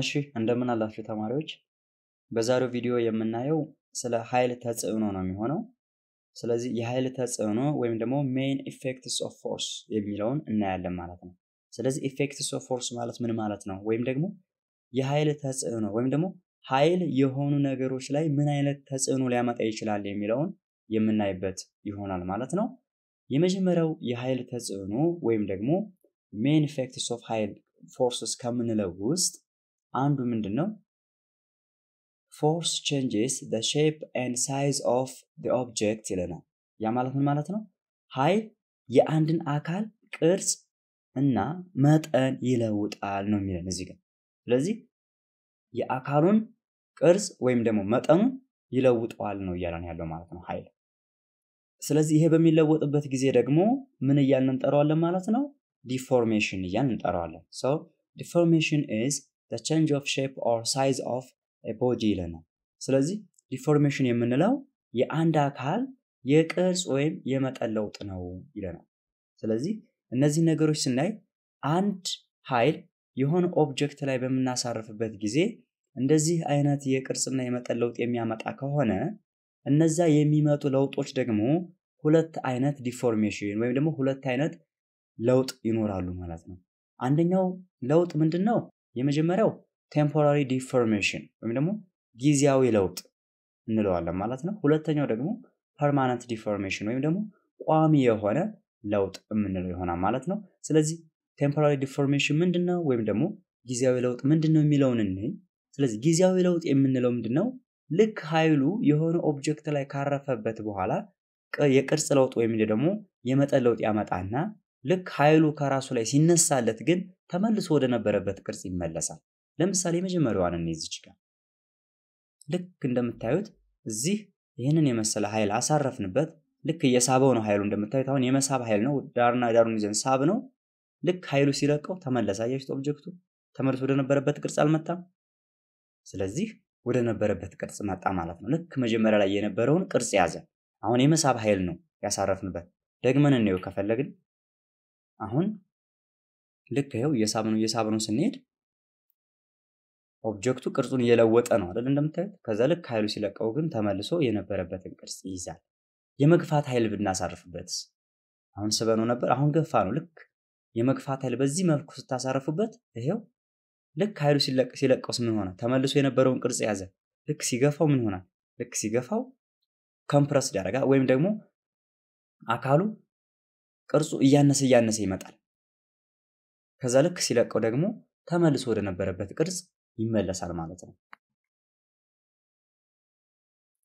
እሺ እንደምን አላችሁ ተማሪዎች። በዛሬው ቪዲዮ የምናየው ስለ ኃይል ተጽዕኖ ነው የሚሆነው። ስለዚህ የኃይል ተጽዕኖ ወይም ደግሞ ሜን ኢፌክትስ ኦፍ ፎርስ የሚለውን እናያለን ማለት ነው። ስለዚህ ኢፌክትስ ኦፍ ፎርስ ማለት ምን ማለት ነው? ወይም ደግሞ የኃይል ተጽዕኖ ወይም ደግሞ ኃይል የሆኑ ነገሮች ላይ ምን አይነት ተጽዕኖ ሊያመጣ ይችላል የሚለውን የምናይበት ይሆናል ማለት ነው። የመጀመሪያው የኃይል ተጽዕኖ ወይም ደግሞ ሜን ኢፌክትስ ኦፍ ኃይል ፎርስስ ከምንለው ውስጥ አንዱ ምንድን ነው ፎርስ ቼንጅስ ዘ ሼፕ ኤንድ ሳይዝ ኦፍ ዘ ኦብጀክት ይለናል። ያ ማለት ምን ማለት ነው? ኃይል የአንድን አካል ቅርጽ እና መጠን ይለውጣል ነው የሚለን እዚህ ጋር። ስለዚህ የአካሉን ቅርጽ ወይም ደግሞ መጠኑ ይለውጠዋል ነው እያለን ያለው ማለት ነው ሀይል ስለዚህ ይሄ በሚለወጥበት ጊዜ ደግሞ ምን እያልን እንጠረዋለን ማለት ነው? ዲፎርሜሽን እያልን እንጠረዋለን ዲፎርሜሽን ኢዝ ቼንጅ ኦፍ ሼፕ ኦር ሳይዝ ኦፍ ቦዲ ይለናል። ስለዚህ ዲፎርሜሽን የምንለው የአንድ አካል የቅርጽ ወይም የመጠን ለውጥ ነው ይለናል። ስለዚህ እነዚህ ነገሮች ስናይ አንድ ኃይል የሆነ ኦብጀክት ላይ በምናሳርፍበት ጊዜ እንደዚህ አይነት የቅርጽና የመጠን ለውጥ የሚያመጣ ከሆነ እነዛ የሚመጡ ለውጦች ደግሞ ሁለት አይነት ዲፎርሜሽን ወይም ደግሞ ሁለት አይነት ለውጥ ይኖራሉ ማለት ነው። አንደኛው ለውጥ ምንድን ነው? የመጀመሪያው ቴምፖራሪ ዲፎርሜሽን ወይም ደግሞ ጊዜያዊ ለውጥ እንለዋለን ማለት ነው። ሁለተኛው ደግሞ ፐርማነንት ዲፎርሜሽን ወይም ደግሞ ቋሚ የሆነ ለውጥ የምንለው ይሆናል ማለት ነው። ስለዚህ ቴምፖራሪ ዲፎርሜሽን ምንድን ነው ወይም ደግሞ ጊዜያዊ ለውጥ ምንድን ነው የሚለውን እንይ። ስለዚህ ጊዜያዊ ለውጥ የምንለው ምንድን ነው? ልክ ኃይሉ የሆነ ኦብጀክት ላይ ካረፈበት በኋላ የቅርጽ ለውጥ ወይም ደግሞ የመጠን ለውጥ ያመጣና ልክ ኃይሉ ከራሱ ላይ ሲነሳለት ግን ተመልሶ ወደ ነበረበት ቅርጽ ይመለሳል። ለምሳሌ የመጀመሪያዋን እንይዝ ይችላል። ልክ እንደምታዩት እዚህ ይህንን የመሰለ ኃይል አሳረፍንበት። ልክ እየሳበው ነው ኃይሉ እንደምታዩት አሁን የመሳብ ኃይል ነው። ዳርና ዳሩን ይዘን ሳብ ነው። ልክ ኃይሉ ሲለቀው ተመለሰ። አያችሁት? ኦብጀክቱ ተመልሶ ወደ ነበረበት ቅርጽ አልመጣም። ስለዚህ ወደ ነበረበት ቅርጽ መጣ ማለት ነው። ልክ መጀመሪያ ላይ የነበረውን ቅርጽ ያዘ። አሁን የመሳብ ኃይል ነው ያሳረፍንበት። ደግመን እንየው ከፈለግን አሁን ልክ ይኸው እየሳብነው እየሳብነው ስንሄድ ኦብጀክቱ ቅርጹን እየለወጠ ነው አይደል? እንደምታዩት ከዛ ልክ ኃይሉ ሲለቀው ግን ተመልሶ የነበረበትን ቅርጽ ይይዛል። የመግፋት ኃይል ብናሳርፍበት አሁን ስበነው ነበር፣ አሁን ገፋ ነው። ልክ የመግፋት ኃይል በዚህ መልኩ ስታሳርፉበት ይሄው ልክ ኃይሉ ሲለቀውስ ምን ሆነ? ተመልሶ የነበረውን ቅርጽ ያዘ። ልክ ሲገፋው ምን ይሆናል? ልክ ሲገፋው ከምፕረስ ያደርጋል ወይም ደግሞ አካሉ ቅርጹ እያነሰ እያነሰ ይመጣል። ከዛ ልክ ሲለቀው ደግሞ ተመልሶ ወደነበረበት ቅርጽ ይመለሳል ማለት ነው።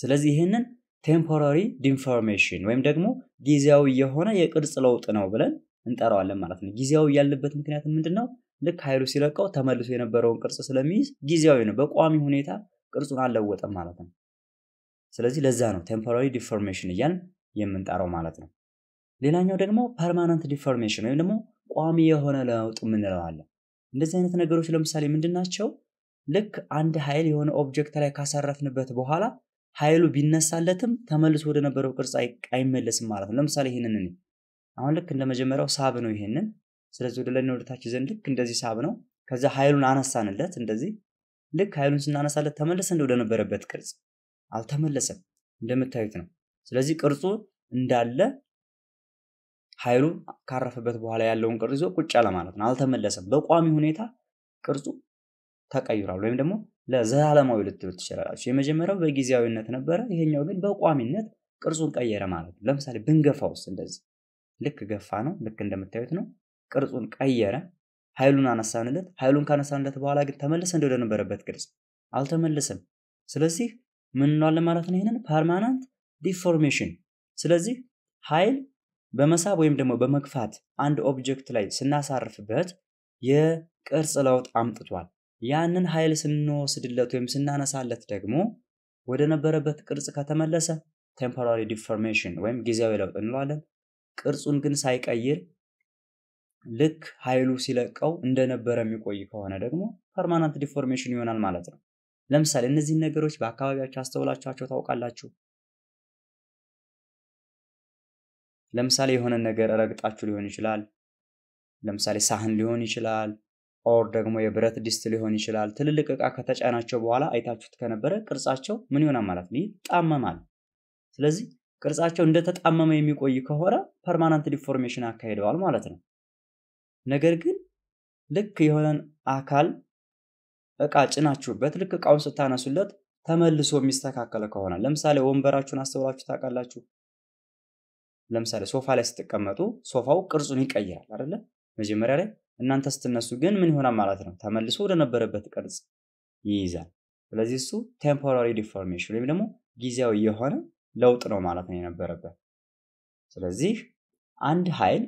ስለዚህ ይህንን ቴምፖራሪ ዲንፎርሜሽን ወይም ደግሞ ጊዜያዊ የሆነ የቅርጽ ለውጥ ነው ብለን እንጠራዋለን ማለት ነው። ጊዜያዊ ያልንበት ምክንያት ምንድን ነው? ልክ ኃይሉ ሲለቀው ተመልሶ የነበረውን ቅርጽ ስለሚይዝ ጊዜያዊ ነው። በቋሚ ሁኔታ ቅርጹን አልለወጠም ማለት ነው። ስለዚህ ለዛ ነው ቴምፖራሪ ዲፎርሜሽን እያልን የምንጠራው ማለት ነው። ሌላኛው ደግሞ ፐርማነንት ዲፎርሜሽን ወይም ደግሞ ቋሚ የሆነ ለውጥ የምንለዋለን። እንደዚህ አይነት ነገሮች ለምሳሌ ምንድን ናቸው? ልክ አንድ ኃይል የሆነ ኦብጀክት ላይ ካሳረፍንበት በኋላ ኃይሉ ቢነሳለትም ተመልሶ ወደ ነበረው ቅርጽ አይመለስም ማለት ነው። ለምሳሌ ይህንን እኔ አሁን ልክ እንደመጀመሪያው ሳብ ነው ይሄንን። ስለዚህ ወደ ላይና ወደታች ዘንድ ልክ እንደዚህ ሳብ ነው። ከዚ ኃይሉን አነሳንለት እንደዚህ። ልክ ኃይሉን ስናነሳለት ተመለሰ እንደ ወደነበረበት ቅርጽ አልተመለሰም፣ እንደምታዩት ነው። ስለዚህ ቅርጹ እንዳለ ኃይሉ ካረፈበት በኋላ ያለውን ቅርጽ ይዞ ቁጭ አለ ማለት ነው። አልተመለሰም። በቋሚ ሁኔታ ቅርጹ ተቀይሯል፣ ወይም ደግሞ ለዘላለማዊ ልትሉ ትችላላችሁ። የመጀመሪያው በጊዜያዊነት ነበረ፣ ይሄኛው ግን በቋሚነት ቅርጹን ቀየረ ማለት ነው። ለምሳሌ ብንገፋ ውስጥ እንደዚህ ልክ ገፋ ነው፣ ልክ እንደምታዩት ነው። ቅርጹን ቀየረ፣ ኃይሉን አነሳንለት። ኃይሉን ካነሳንለት በኋላ ግን ተመልሰ እንደነበረበት ቅርጽ አልተመለሰም። ስለዚህ ምን እንለዋለን ማለት ነው? ይህንን ፐርማናንት ዲፎርሜሽን። ስለዚህ ኃይል በመሳብ ወይም ደግሞ በመግፋት አንድ ኦብጀክት ላይ ስናሳርፍበት የቅርጽ ለውጥ አምጥቷል። ያንን ኃይል ስንወስድለት ወይም ስናነሳለት ደግሞ ወደ ነበረበት ቅርጽ ከተመለሰ ቴምፖራሪ ዲፎርሜሽን ወይም ጊዜያዊ ለውጥ እንለዋለን። ቅርጹን ግን ሳይቀይር ልክ ኃይሉ ሲለቀው እንደነበረ የሚቆይ ከሆነ ደግሞ ፐርማናንት ዲፎርሜሽን ይሆናል ማለት ነው። ለምሳሌ እነዚህን ነገሮች በአካባቢያቸው አስተውላችኋቸው ታውቃላችሁ? ለምሳሌ የሆነ ነገር ረግጣችሁ ሊሆን ይችላል። ለምሳሌ ሳህን ሊሆን ይችላል። ኦር ደግሞ የብረት ድስት ሊሆን ይችላል። ትልልቅ እቃ ከተጫናቸው በኋላ አይታችሁት ከነበረ ቅርጻቸው ምን ይሆና ማለት ነው? ይጣመማል። ስለዚህ ቅርጻቸው እንደተጣመመ የሚቆይ ከሆነ ፐርማናንት ዲፎርሜሽን አካሂደዋል ማለት ነው። ነገር ግን ልክ የሆነን አካል እቃ ጭናችሁበት ልክ እቃውን ስታነሱለት ተመልሶ የሚስተካከል ከሆነ ለምሳሌ ወንበራችሁን አስተውላችሁ ታውቃላችሁ። ለምሳሌ ሶፋ ላይ ስትቀመጡ ሶፋው ቅርጹን ይቀይራል አይደለ? መጀመሪያ ላይ እናንተ ስትነሱ ግን ምን ይሆናል ማለት ነው? ተመልሶ ወደነበረበት ቅርጽ ይይዛል። ስለዚህ እሱ ቴምፖራሪ ዲፎርሜሽን ወይም ደግሞ ጊዜያዊ የሆነ ለውጥ ነው ማለት ነው የነበረበት። ስለዚህ አንድ ኃይል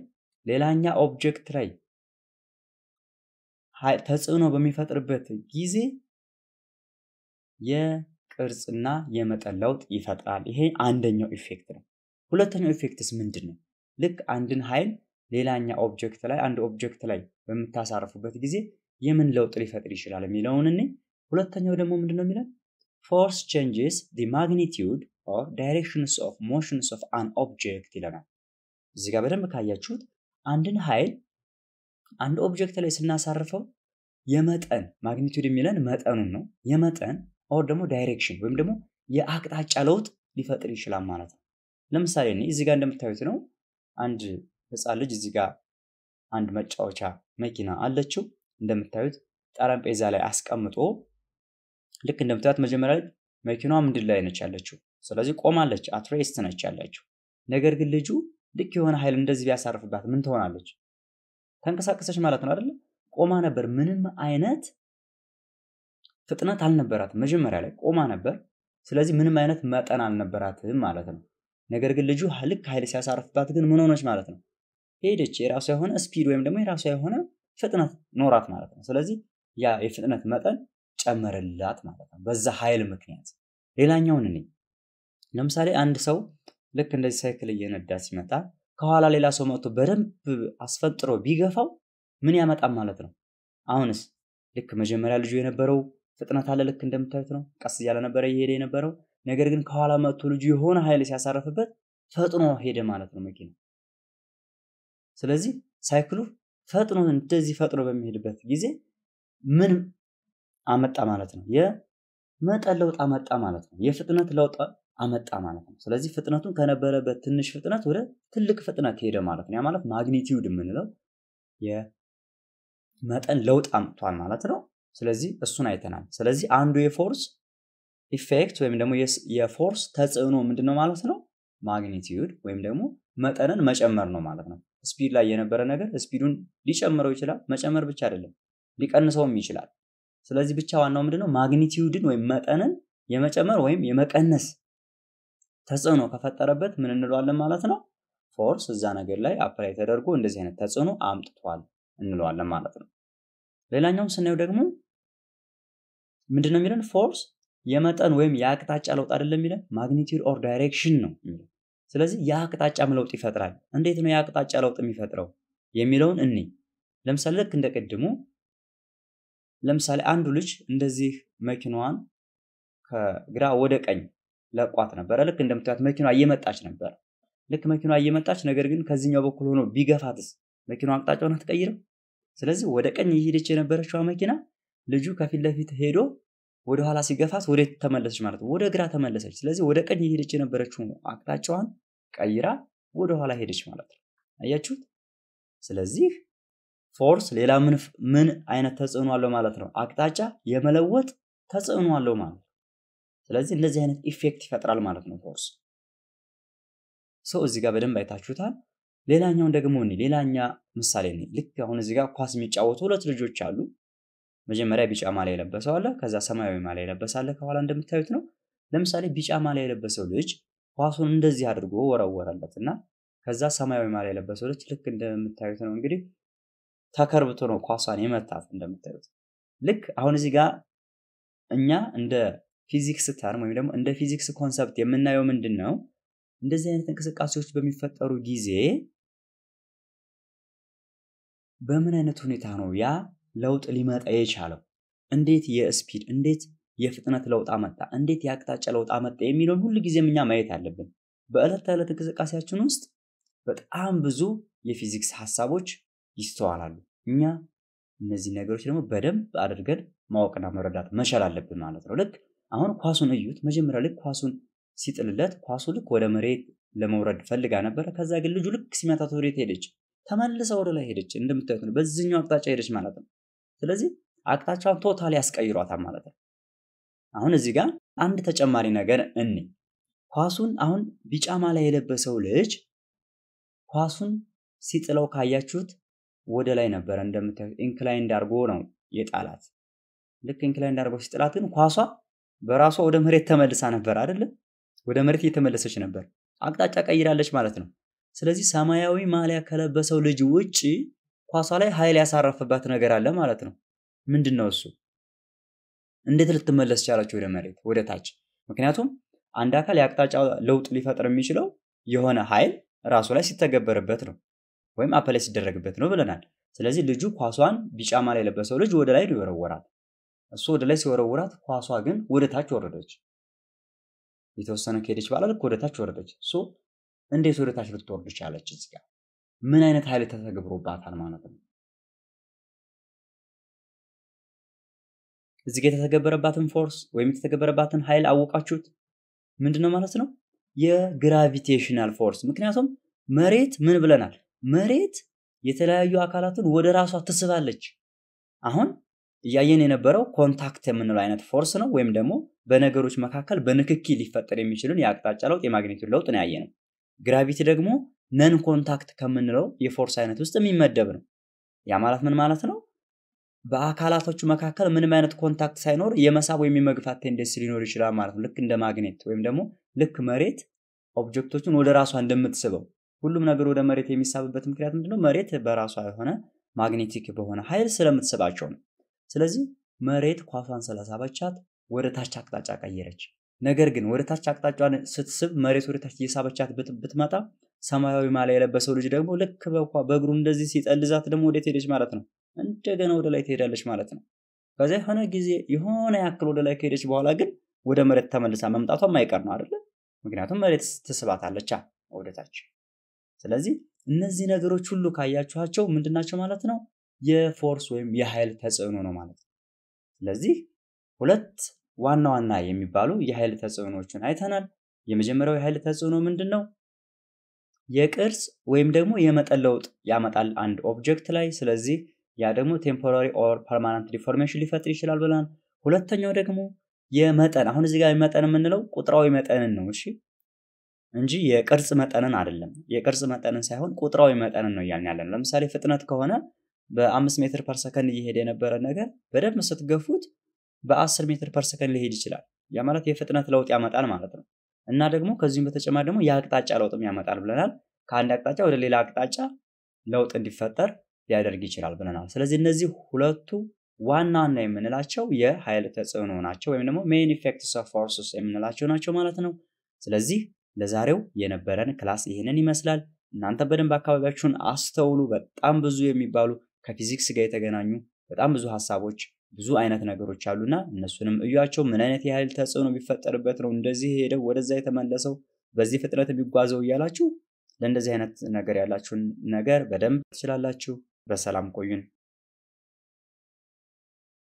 ሌላኛ ኦብጀክት ላይ ተጽዕኖ በሚፈጥርበት ጊዜ የቅርጽና የመጠን ለውጥ ይፈጥራል። ይሄ አንደኛው ኢፌክት ነው። ሁለተኛው ኢፌክትስ ምንድን ነው? ልክ አንድን ኃይል ሌላኛ ኦብጀክት ላይ አንድ ኦብጀክት ላይ በምታሳርፉበት ጊዜ የምን ለውጥ ሊፈጥር ይችላል የሚለውን እኔ ሁለተኛው ደግሞ ምንድን ነው የሚለን ፎርስ ቼንጅስ ዲ ማግኒቲዩድ ኦር ዳይሬክሽንስ ኦፍ ሞሽንስ ኦፍ አን ኦብጀክት ይለናል። እዚህ ጋር በደንብ ካያችሁት አንድን ኃይል አንድ ኦብጀክት ላይ ስናሳርፈው የመጠን ማግኒቲዩድ የሚለን መጠኑን ነው። የመጠን ኦር ደግሞ ዳይሬክሽን ወይም ደግሞ የአቅጣጫ ለውጥ ሊፈጥር ይችላል ማለት ነው። ለምሳሌ እኔ እዚህ ጋር እንደምታዩት ነው አንድ ህፃን ልጅ እዚህ ጋር አንድ መጫወቻ መኪና አለችው። እንደምታዩት ጠረጴዛ ላይ አስቀምጦ ልክ እንደምታዩት መጀመሪያ ላይ መኪናዋ ምንድን ላይ ነች ያለችው? ስለዚህ ቆማለች፣ አትሬስት ነች ያለችው። ነገር ግን ልጁ ልክ የሆነ ኃይል እንደዚህ ቢያሳርፍባት ምን ትሆናለች? ተንቀሳቀሰች ማለት ነው አይደለ? ቆማ ነበር። ምንም አይነት ፍጥነት አልነበራትም። መጀመሪያ ላይ ቆማ ነበር። ስለዚህ ምንም አይነት መጠን አልነበራትም ማለት ነው። ነገር ግን ልጁ ልክ ኃይል ሲያሳርፍባት ግን ምን ሆነች ማለት ነው ሄደች። የራሷ የሆነ ስፒድ ወይም ደግሞ የራሷ የሆነ ፍጥነት ኖራት ማለት ነው። ስለዚህ ያ የፍጥነት መጠን ጨመረላት ማለት ነው በዛ ኃይል ምክንያት። ሌላኛውን እኔ ለምሳሌ አንድ ሰው ልክ እንደዚህ ሳይክል እየነዳ ሲመጣ ከኋላ ሌላ ሰው መጥቶ በደንብ አስፈንጥሮ ቢገፋው ምን ያመጣም ማለት ነው። አሁንስ ልክ መጀመሪያ ልጁ የነበረው ፍጥነት አለ ልክ እንደምታዩት ነው። ቀስ እያለ ነበረ እየሄደ የነበረው ነገር ግን ከኋላ መጥቶ ልጁ የሆነ ኃይል ሲያሳረፍበት ፈጥኖ ሄደ ማለት ነው መኪና። ስለዚህ ሳይክሉ ፈጥኖ እንደዚህ ፈጥኖ በሚሄድበት ጊዜ ምን አመጣ ማለት ነው? የመጠን ለውጥ አመጣ ማለት ነው። የፍጥነት ለውጥ አመጣ ማለት ነው። ስለዚህ ፍጥነቱን ከነበረበት ትንሽ ፍጥነት ወደ ትልቅ ፍጥነት ሄደ ማለት ነው። ያ ማለት ማግኒቲዩድ የምንለው የመጠን ለውጥ አምጥቷል ማለት ነው። ስለዚህ እሱን አይተናል። ስለዚህ አንዱ የፎርስ ኢፌክት ወይም ደግሞ የፎርስ ተጽዕኖ ምንድን ነው ማለት ነው? ማግኒቲዩድ ወይም ደግሞ መጠንን መጨመር ነው ማለት ነው። ስፒድ ላይ የነበረ ነገር ስፒዱን ሊጨምረው ይችላል። መጨመር ብቻ አይደለም ሊቀንሰውም ይችላል። ስለዚህ ብቻ ዋናው ምንድነው ማግኒቲዩድን ወይም መጠንን የመጨመር ወይም የመቀነስ ተጽዕኖ ከፈጠረበት ምን እንለዋለን ማለት ነው? ፎርስ እዛ ነገር ላይ አፕላይ ተደርጎ እንደዚህ አይነት ተጽዕኖ አምጥቷል እንለዋለን ማለት ነው። ሌላኛውም ስናየው ደግሞ ምንድነው የሚለን ፎርስ የመጠን ወይም የአቅጣጫ ለውጥ አይደለም የሚለን ማግኒቲድ ኦር ዳይሬክሽን ነው። ስለዚህ የአቅጣጫም ለውጥ ይፈጥራል። እንዴት ነው የአቅጣጫ ለውጥ የሚፈጥረው የሚለውን እኔ ለምሳሌ ልክ እንደ ቅድሙ ለምሳሌ አንዱ ልጅ እንደዚህ መኪናዋን ከግራ ወደ ቀኝ ለቋት ነበረ። ልክ እንደምታዩት መኪና እየመጣች ነበር። ልክ መኪና እየመጣች ነገር ግን ከዚህኛው በኩል ሆኖ ቢገፋትስ መኪናዋ አቅጣጫውን አትቀይርም። ስለዚህ ወደ ቀኝ እየሄደች የነበረችዋ መኪና ልጁ ከፊት ለፊት ሄዶ ወደ ኋላ ሲገፋት ወደ ተመለሰች ማለት ነው፣ ወደ ግራ ተመለሰች። ስለዚህ ወደ ቀኝ ሄደች የነበረችው አቅጣጫዋን ቀይራ ወደ ኋላ ሄደች ማለት ነው። አያችሁት? ስለዚህ ፎርስ ሌላ ምን ምን አይነት ተጽዕኖ አለው ማለት ነው? አቅጣጫ የመለወጥ ተጽዕኖ አለው ማለት ነው። ስለዚህ እንደዚህ አይነት ኢፌክት ይፈጥራል ማለት ነው ፎርስ። ሰው እዚህ ጋር በደንብ አይታችሁታል። ሌላኛውን ደግሞ እኔ ሌላኛ ምሳሌ እኔ ልክ አሁን እዚህ ጋር ኳስ የሚጫወቱ ሁለት ልጆች አሉ። መጀመሪያ ቢጫ ማሊያ የለበሰው አለ፣ ከዛ ሰማያዊ ማሊያ የለበሰ አለ። ከኋላ እንደምታዩት ነው። ለምሳሌ ቢጫ ማሊያ የለበሰው ልጅ ኳሱን እንደዚህ አድርጎ ወረወረለት እና ከዛ ሰማያዊ ማሊያ የለበሰው ልጅ ልክ እንደምታዩት ነው እንግዲህ ተከርብቶ ነው ኳሷን የመታት እንደምታዩት። ልክ አሁን እዚህ ጋር እኛ እንደ ፊዚክስ ተርም ወይም ደግሞ እንደ ፊዚክስ ኮንሰፕት የምናየው ምንድን ነው? እንደዚህ አይነት እንቅስቃሴዎች በሚፈጠሩ ጊዜ በምን አይነት ሁኔታ ነው ያ ለውጥ ሊመጣ የቻለው? እንዴት የስፒድ እንዴት የፍጥነት ለውጥ አመጣ? እንዴት የአቅጣጫ ለውጥ አመጣ? የሚለውን ሁሉ ጊዜም እኛ ማየት አለብን። በዕለት ተዕለት እንቅስቃሴያችን ውስጥ በጣም ብዙ የፊዚክስ ሀሳቦች ይስተዋላሉ። እኛ እነዚህ ነገሮች ደግሞ በደንብ አድርገን ማወቅና መረዳት መቻል አለብን ማለት ነው። ልክ አሁን ኳሱን እዩት። መጀመሪያ ልክ ኳሱን ሲጥልለት ኳሱ ልክ ወደ መሬት ለመውረድ ፈልጋ ነበረ። ከዛ ግን ልጁ ልክ ሲመታት ወዴት ሄደች? ተመልሳ ወደ ላይ ሄደች። እንደምታዩት ነው። በዚህኛው አቅጣጫ ሄደች ማለት ነው። ስለዚህ አቅጣጫውን ቶታል ያስቀይሯታል ማለት ነው። አሁን እዚህ ጋር አንድ ተጨማሪ ነገር እኔ ኳሱን አሁን ቢጫ ማሊያ የለበሰው ልጅ ኳሱን ሲጥለው ካያችሁት ወደ ላይ ነበረ። እንደምታዩት ኢንክላይንድ አድርጎ ነው የጣላት። ልክ ኢንክላይንድ አድርጎ ሲጥላት ግን ኳሷ በራሷ ወደ መሬት ተመልሳ ነበር አይደለም? ወደ መሬት እየተመለሰች ነበር። አቅጣጫ ቀይራለች ማለት ነው። ስለዚህ ሰማያዊ ማሊያ ከለበሰው ልጅ ውጭ ኳሷ ላይ ኃይል ያሳረፈባት ነገር አለ ማለት ነው። ምንድን ነው እሱ? እንዴት ልትመለስ ቻለች ወደ መሬት ወደ ታች? ምክንያቱም አንድ አካል የአቅጣጫ ለውጥ ሊፈጥር የሚችለው የሆነ ኃይል ራሱ ላይ ሲተገበርበት ነው ወይም አፕ ላይ ሲደረግበት ነው ብለናል። ስለዚህ ልጁ ኳሷን ቢጫ ማሊያ የለበሰው ልጅ ወደ ላይ ይወረወራል እሱ ወደ ላይ ሲወረውራት ኳሷ ግን ወደ ታች ወረደች። የተወሰነ ከሄደች በኋላ ልክ ወደ ታች ወረደች። እሱ እንዴት ወደ ታች ልትወርድ ቻለች? እዚህ ጋር ምን አይነት ኃይል ተተግብሮባታል ማለት ነው። እዚህ ጋር የተተገበረባትን ፎርስ ወይም የተተገበረባትን ኃይል አወቃችሁት ምንድን ነው ማለት ነው? የግራቪቴሽናል ፎርስ። ምክንያቱም መሬት ምን ብለናል? መሬት የተለያዩ አካላትን ወደ ራሷ ትስባለች። አሁን እያየን የነበረው ኮንታክት የምንለው አይነት ፎርስ ነው፣ ወይም ደግሞ በነገሮች መካከል በንክኪ ሊፈጠር የሚችልን የአቅጣጫ ለውጥ የማግኔቱን ለውጥ ነው ያየነው። ግራቪቲ ደግሞ ነን ኮንታክት ከምንለው የፎርስ አይነት ውስጥ የሚመደብ ነው። ያ ማለት ምን ማለት ነው? በአካላቶቹ መካከል ምንም አይነት ኮንታክት ሳይኖር የመሳብ ወይም የመግፋት ቴንደንሲ ሊኖር ይችላል ማለት ነው። ልክ እንደ ማግኔት ወይም ደግሞ ልክ መሬት ኦብጀክቶቹን ወደ ራሷ እንደምትስበው ሁሉም ነገር ወደ መሬት የሚሳብበት ምክንያት ምንድነው? መሬት በራሷ የሆነ ማግኔቲክ በሆነ ኃይል ስለምትስባቸው ነው። ስለዚህ መሬት ኳሷን ስለሳበቻት ወደ ታች አቅጣጫ ቀየረች። ነገር ግን ወደ ታች አቅጣጫን ስትስብ መሬት ወደ ታች እየሳበቻት ብትመጣ ሰማያዊ ማላ የለበሰው ልጅ ደግሞ ልክ በኳ በእግሩ እንደዚህ ሲጠልዛት ደግሞ ወደ ሄደች ማለት ነው? እንደገና ወደ ላይ ትሄዳለች ማለት ነው። ከዚያ የሆነ ጊዜ የሆነ ያክል ወደ ላይ ከሄደች በኋላ ግን ወደ መሬት ተመልሳ መምጣቷ የማይቀር ነው አይደለ? ምክንያቱም መሬት አለቻ ወደታች። ስለዚህ እነዚህ ነገሮች ሁሉ ካያችኋቸው ምንድናቸው ማለት ነው? የፎርስ ወይም የኃይል ተጽዕኖ ነው ማለት ነው። ስለዚህ ሁለት ዋና ዋና የሚባሉ የኃይል ተጽዕኖዎችን አይተናል። የመጀመሪያው የኃይል ተጽዕኖ ምንድን ነው? የቅርጽ ወይም ደግሞ የመጠን ለውጥ ያመጣል አንድ ኦብጀክት ላይ። ስለዚህ ያ ደግሞ ቴምፖራሪ ኦር ፐርማናንት ዲፎርሜሽን ሊፈጥር ይችላል ብለናል። ሁለተኛው ደግሞ የመጠን አሁን እዚህ ጋር መጠን የምንለው ቁጥራዊ መጠንን ነው እሺ፣ እንጂ የቅርጽ መጠንን አይደለም። የቅርጽ መጠንን ሳይሆን ቁጥራዊ መጠንን ነው እያልን ያለን። ለምሳሌ ፍጥነት ከሆነ በአምስት ሜትር ፐር ሰከንድ እየሄደ የነበረ ነገር በደንብ ስትገፉት በአስር ሜትር ፐር ሰከንድ ሊሄድ ይችላል። ያ ማለት የፍጥነት ለውጥ ያመጣል ማለት ነው። እና ደግሞ ከዚህም በተጨማሪ ደግሞ የአቅጣጫ ለውጥም ያመጣል ብለናል። ከአንድ አቅጣጫ ወደ ሌላ አቅጣጫ ለውጥ እንዲፈጠር ሊያደርግ ይችላል ብለናል። ስለዚህ እነዚህ ሁለቱ ዋና ዋና የምንላቸው የኃይል ተጽዕኖ ናቸው፣ ወይም ደግሞ ሜን ኢፌክትስ ኦፍ ፎርስስ የምንላቸው ናቸው ማለት ነው። ስለዚህ ለዛሬው የነበረን ክላስ ይህንን ይመስላል። እናንተ በደንብ አካባቢያችሁን አስተውሉ። በጣም ብዙ የሚባሉ ከፊዚክስ ጋር የተገናኙ በጣም ብዙ ሀሳቦች ብዙ አይነት ነገሮች አሉና እነሱንም እያቸው ምን አይነት ያህል ተጽዕኖ ቢፈጠርበት ነው እንደዚህ ሄደው ወደዛ የተመለሰው በዚህ ፍጥነት የሚጓዘው እያላችሁ ለእንደዚህ አይነት ነገር ያላችሁን ነገር በደንብ ትችላላችሁ። በሰላም ቆዩን።